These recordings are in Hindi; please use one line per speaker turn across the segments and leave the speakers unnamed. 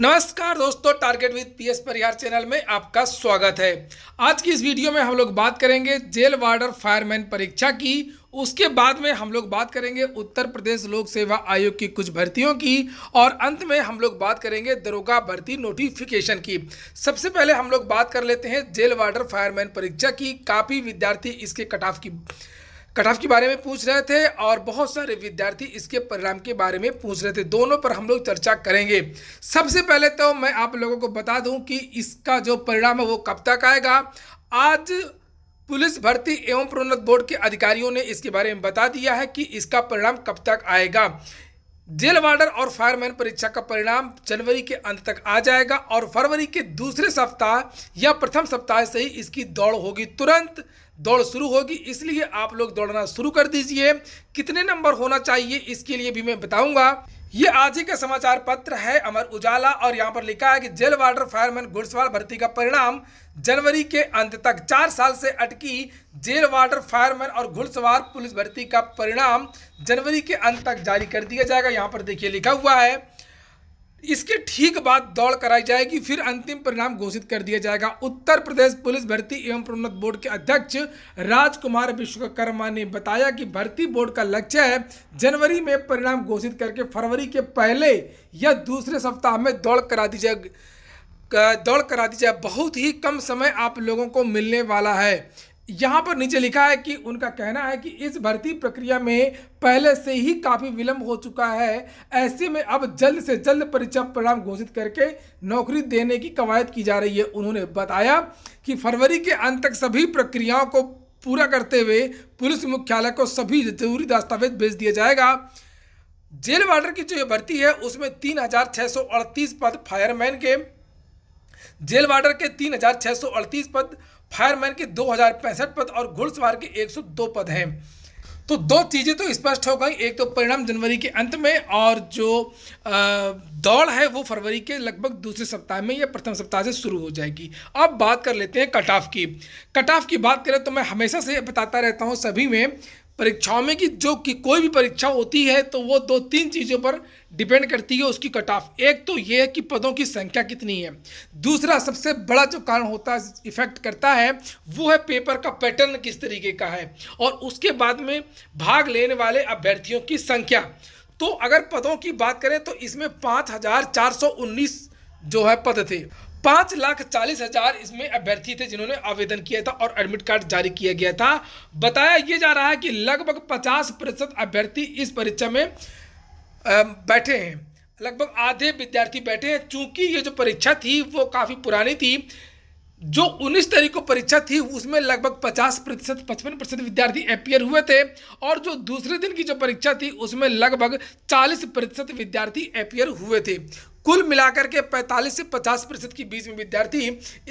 नमस्कार दोस्तों target with PS Parihar channel में आपका स्वागत है आज की इस वीडियो में हम लोग बात करेंगे जेल वार्डर फायरमैन परीक्षा की उसके बाद में हम लोग बात करेंगे उत्तर प्रदेश लोक सेवा आयोग की कुछ भर्तियों की और अंत में हम लोग बात करेंगे दरोगा भर्ती नोटिफिकेशन की सबसे पहले हम लोग बात कर लेते हैं जेल वार्डर फायरमैन परीक्षा की काफ़ी विद्यार्थी इसके कटाफ की कट ऑफ के बारे में पूछ रहे थे और बहुत सारे विद्यार्थी इसके परिणाम के बारे में पूछ रहे थे दोनों पर हम लोग चर्चा करेंगे सबसे पहले तो मैं आप लोगों को बता दूं कि इसका जो परिणाम है वो कब तक आएगा आज पुलिस भर्ती एवं प्रोन्नत बोर्ड के अधिकारियों ने इसके बारे में बता दिया है कि इसका परिणाम कब तक आएगा जेल वार्डर और फायरमैन परीक्षा का परिणाम जनवरी के अंत तक आ जाएगा और फरवरी के दूसरे सप्ताह या प्रथम सप्ताह से ही इसकी दौड़ होगी तुरंत दौड़ शुरू होगी इसलिए आप लोग दौड़ना शुरू कर दीजिए कितने नंबर होना चाहिए इसके लिए भी मैं बताऊंगा ये आज ही का समाचार पत्र है अमर उजाला और यहाँ पर लिखा है कि जेल वार्डर फायरमैन घुड़सवार भर्ती का परिणाम जनवरी के अंत तक चार साल से अटकी जेल वार्डर फायरमैन और घुड़सवार पुलिस भर्ती का परिणाम जनवरी के अंत तक जारी कर दिया जाएगा यहाँ पर देखिए लिखा हुआ है इसके ठीक बाद दौड़ कराई जाएगी फिर अंतिम परिणाम घोषित कर दिया जाएगा उत्तर प्रदेश पुलिस भर्ती एवं प्रोन्नत बोर्ड के अध्यक्ष राजकुमार विश्वकर्मा ने बताया कि भर्ती बोर्ड का लक्ष्य है जनवरी में परिणाम घोषित करके फरवरी के पहले या दूसरे सप्ताह में दौड़ करा दी जाए दौड़ करा दी जाए बहुत ही कम समय आप लोगों को मिलने वाला है यहाँ पर नीचे लिखा है कि उनका कहना है कि इस भर्ती प्रक्रिया में पहले से ही काफ़ी विलंब हो चुका है ऐसे में अब जल्द से जल्द परीक्षा परिणाम घोषित करके नौकरी देने की कवायद की जा रही है उन्होंने बताया कि फरवरी के अंत तक सभी प्रक्रियाओं को पूरा करते हुए पुलिस मुख्यालय को सभी जरूरी दस्तावेज भेज दिया जाएगा जेल वार्डर की जो भर्ती है उसमें तीन हजार सौ अड़तीस पद फायरमैन के जेल वार्डर के तीन हजार सौ अड़तीस पद फायरमैन के दो हजार पैंसठ पद और घुड़सवार के एक सौ दो पद हैं तो दो चीज़ें तो स्पष्ट हो गई एक तो परिणाम जनवरी के अंत में और जो दौड़ है वो फरवरी के लगभग दूसरे सप्ताह में या प्रथम सप्ताह से शुरू हो जाएगी अब बात कर लेते हैं कट ऑफ की कट ऑफ की बात करें तो मैं हमेशा से बताता रहता हूँ सभी में परीक्षाओं में कि जो कि कोई भी परीक्षा होती है तो वो दो तीन चीज़ों पर डिपेंड करती है उसकी कट ऑफ एक तो ये है कि पदों की संख्या कितनी है दूसरा सबसे बड़ा जो कारण होता है इफेक्ट करता है वो है पेपर का पैटर्न किस तरीके का है और उसके बाद में भाग लेने वाले अभ्यर्थियों की संख्या तो अगर पदों की बात करें तो इसमें पाँच हज़ार चार सौ उन्नीस जो है पद थे पाँच लाख चालीस हजार इसमें अभ्यर्थी थे जिन्होंने आवेदन किया था और एडमिट कार्ड जारी किया गया था बताया यह जा रहा है कि लगभग पचास प्रतिशत अभ्यर्थी इस परीक्षा में बैठे हैं लगभग आधे विद्यार्थी बैठे हैं चूंकि ये जो परीक्षा थी वो काफ़ी पुरानी थी जो 19 तारीख को परीक्षा थी उसमें लगभग 50 प्रतिशत पचपन प्रतिशत विद्यार्थी अपियर हुए थे और जो दूसरे दिन की जो परीक्षा थी उसमें लगभग 40 प्रतिशत विद्यार्थी अपियर हुए थे कुल मिलाकर के 45 से 50 प्रतिशत के बीच में विद्यार्थी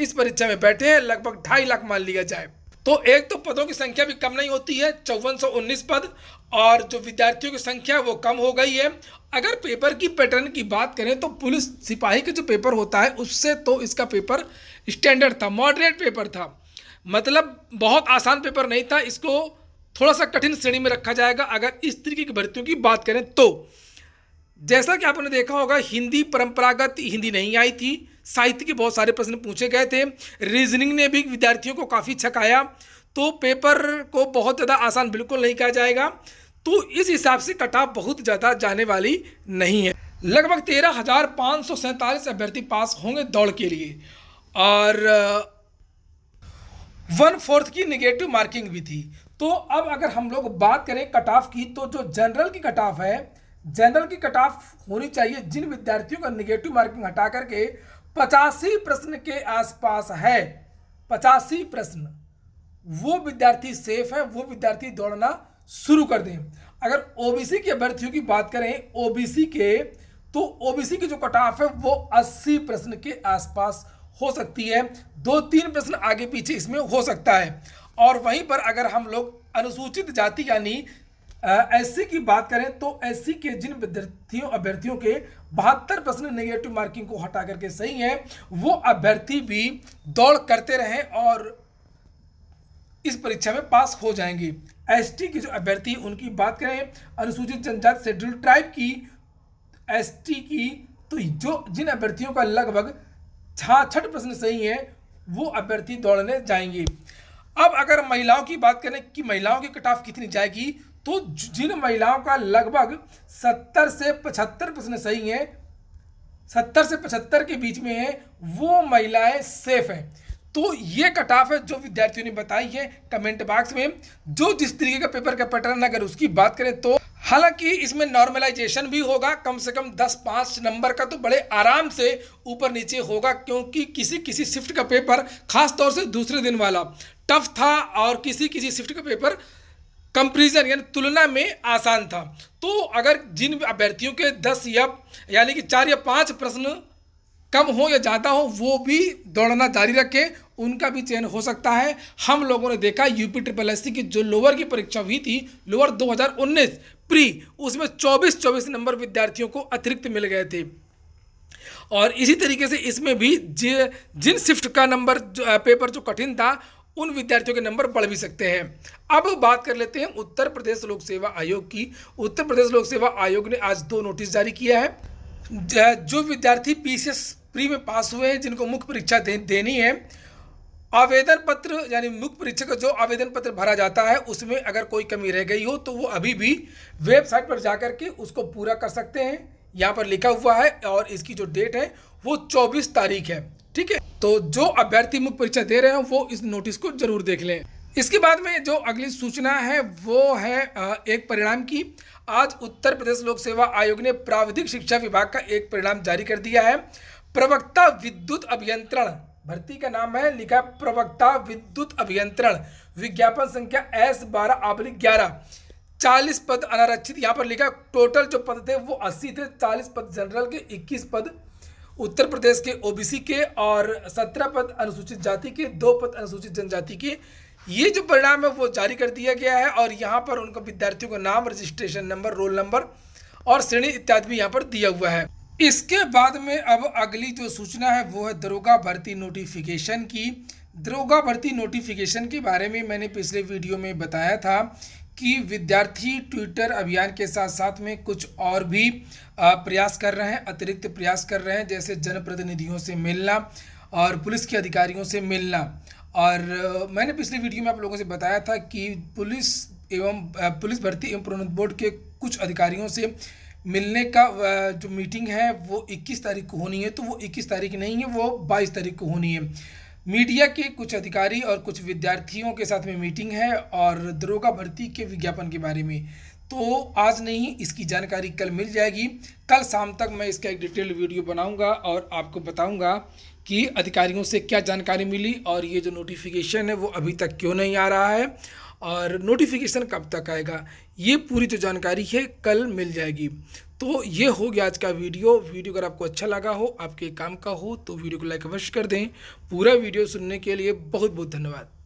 इस परीक्षा में बैठे हैं लगभग ढाई लाख मान लिया जाए तो एक तो पदों की संख्या भी कम नहीं होती है चौवन पद और जो विद्यार्थियों की संख्या वो कम हो गई है अगर पेपर की पैटर्न की बात करें तो पुलिस सिपाही का जो पेपर होता है उससे तो इसका पेपर स्टैंडर्ड था मॉडरेट पेपर था मतलब बहुत आसान पेपर नहीं था इसको थोड़ा सा कठिन श्रेणी में रखा जाएगा अगर इस तरीके की भर्तियों की बात करें तो जैसा कि आपने देखा होगा हिंदी परंपरागत हिंदी नहीं आई थी साहित्य के बहुत सारे प्रश्न पूछे गए थे रीजनिंग ने भी विद्यार्थियों को काफ़ी छकाया तो पेपर को बहुत ज़्यादा आसान बिल्कुल नहीं कहा जाएगा तो इस हिसाब से कटाव बहुत ज़्यादा जाने वाली नहीं है लगभग तेरह हज़ार पाँच सौ अभ्यर्थी पास होंगे दौड़ के लिए और वन फोर्थ की निगेटिव मार्किंग भी थी तो अब अगर हम लोग बात करें कट ऑफ की तो जो जनरल की कट ऑफ है जनरल की कट ऑफ होनी चाहिए जिन विद्यार्थियों का निगेटिव मार्किंग हटा करके पचासी प्रश्न के आसपास है पचासी प्रश्न वो विद्यार्थी सेफ है वो विद्यार्थी दौड़ना शुरू कर दें अगर ओबीसी के अभ्यर्थियों की बात करें ओबीसी के तो ओबीसी की जो कट ऑफ है वो अस्सी प्रश्न के आसपास हो सकती है दो तीन प्रश्न आगे पीछे इसमें हो सकता है और वहीं पर अगर हम लोग अनुसूचित जाति यानी एस की बात करें तो एस के जिन विद्यार्थियों अभ्यर्थियों के बहत्तर प्रश्न नेगेटिव मार्किंग को हटा करके सही है वो अभ्यर्थी भी दौड़ करते रहें और इस परीक्षा में पास हो जाएंगे एस के जो अभ्यर्थी उनकी बात करें अनुसूचित जनजाति शेड्यूल ट्राइब की एस की तो जो जिन अभ्यर्थियों का लगभग छठ प्रश्न सही है वो अभ्यर्थी दौड़ने जाएंगे अब अगर महिलाओं की बात करें कि महिलाओं की कट ऑफ कितनी जाएगी तो जिन महिलाओं का लगभग सत्तर से पचहत्तर प्रश्न सही है सत्तर से पचहत्तर के बीच में है वो महिलाएं सेफ हैं तो ये कट ऑफ है जो विद्यार्थियों ने बताई है कमेंट बॉक्स में जो जिस तरीके का पेपर का पैटर्न अगर उसकी बात करें तो हालांकि इसमें नॉर्मलाइजेशन भी होगा कम से कम दस पाँच नंबर का तो बड़े आराम से ऊपर नीचे होगा क्योंकि किसी किसी शिफ्ट का पेपर खास तौर से दूसरे दिन वाला टफ था और किसी किसी शिफ्ट का पेपर कंपेरिजन यानी तुलना में आसान था तो अगर जिन अभ्यर्थियों के दस या यानी कि चार या पाँच प्रश्न कम हो या ज़्यादा हो वो भी दौड़ना जारी रखें उनका भी चयन हो सकता है हम लोगों ने देखा यूपी ट्रिपल एस की जो लोअर की परीक्षा हुई थी लोअर 2019 प्री उसमें 24 24 नंबर विद्यार्थियों को अतिरिक्त मिल गए थे और इसी तरीके से इसमें भी जिन शिफ्ट का नंबर पेपर जो कठिन था उन विद्यार्थियों के नंबर बढ़ भी सकते हैं अब बात कर लेते हैं उत्तर प्रदेश लोक सेवा आयोग की उत्तर प्रदेश लोक सेवा आयोग ने आज दो नोटिस जारी किया है जो विद्यार्थी पीसीएस प्री में पास हुए हैं जिनको मुख्य परीक्षा दे, देनी है आवेदन पत्र यानी मुख्य परीक्षा का जो आवेदन पत्र भरा जाता है उसमें अगर कोई कमी रह गई हो तो वो अभी भी वेबसाइट पर जाकर के उसको पूरा कर सकते हैं यहाँ पर लिखा हुआ है और इसकी जो डेट है वो 24 तारीख है ठीक है तो जो अभ्यर्थी मुख्य परीक्षा दे रहे हैं वो इस नोटिस को जरूर देख लें इसके बाद में जो अगली सूचना है वो है एक परिणाम की आज उत्तर प्रदेश लोक सेवा आयोग ने प्राविधिक शिक्षा विभाग का एक परिणाम जारी कर दिया है प्रवक्ता विद्युत अभियंत्रण भर्ती का नाम है लिखा है प्रवक्ता विद्युत अभियंत्रण विज्ञापन संख्या एस बारह आबलिक ग्यारह चालीस पद अनारक्षित यहाँ पर लिखा टोटल जो पद थे वो अस्सी थे चालीस पद जनरल के इक्कीस पद उत्तर प्रदेश के ओबीसी के और सत्रह पद अनुसूचित जाति के दो पद अनुसूचित जनजाति के ये जो परिणाम है वो जारी कर दिया गया है और यहाँ पर उनको विद्यार्थियों का नाम रजिस्ट्रेशन नंबर रोल नंबर और श्रेणी इत्यादि भी यहाँ पर दिया हुआ है इसके बाद में अब अगली जो सूचना है वो है दरोगा भर्ती नोटिफिकेशन की दरोगा भर्ती नोटिफिकेशन के बारे में मैंने पिछले वीडियो में बताया था कि विद्यार्थी ट्विटर अभियान के साथ साथ में कुछ और भी प्रयास कर रहे हैं अतिरिक्त प्रयास कर रहे हैं जैसे जनप्रतिनिधियों से मिलना और पुलिस के अधिकारियों से मिलना और मैंने पिछले वीडियो में आप लोगों से बताया था कि पुलिस एवं पुलिस भर्ती एवं प्रोन्नत बोर्ड के कुछ अधिकारियों से मिलने का जो मीटिंग है वो 21 तारीख को होनी है तो वो 21 तारीख नहीं है वो 22 तारीख को होनी है मीडिया के कुछ अधिकारी और कुछ विद्यार्थियों के साथ में मीटिंग है और दरोगा भर्ती के विज्ञापन के बारे में तो आज नहीं इसकी जानकारी कल मिल जाएगी कल शाम तक मैं इसका एक डिटेल वीडियो बनाऊंगा और आपको बताऊंगा कि अधिकारियों से क्या जानकारी मिली और ये जो नोटिफिकेशन है वो अभी तक क्यों नहीं आ रहा है और नोटिफिकेशन कब तक आएगा ये पूरी जो तो जानकारी है कल मिल जाएगी तो ये हो गया आज का वीडियो वीडियो अगर आपको अच्छा लगा हो आपके काम का हो तो वीडियो को लाइक अवश्य कर दें पूरा वीडियो सुनने के लिए बहुत बहुत धन्यवाद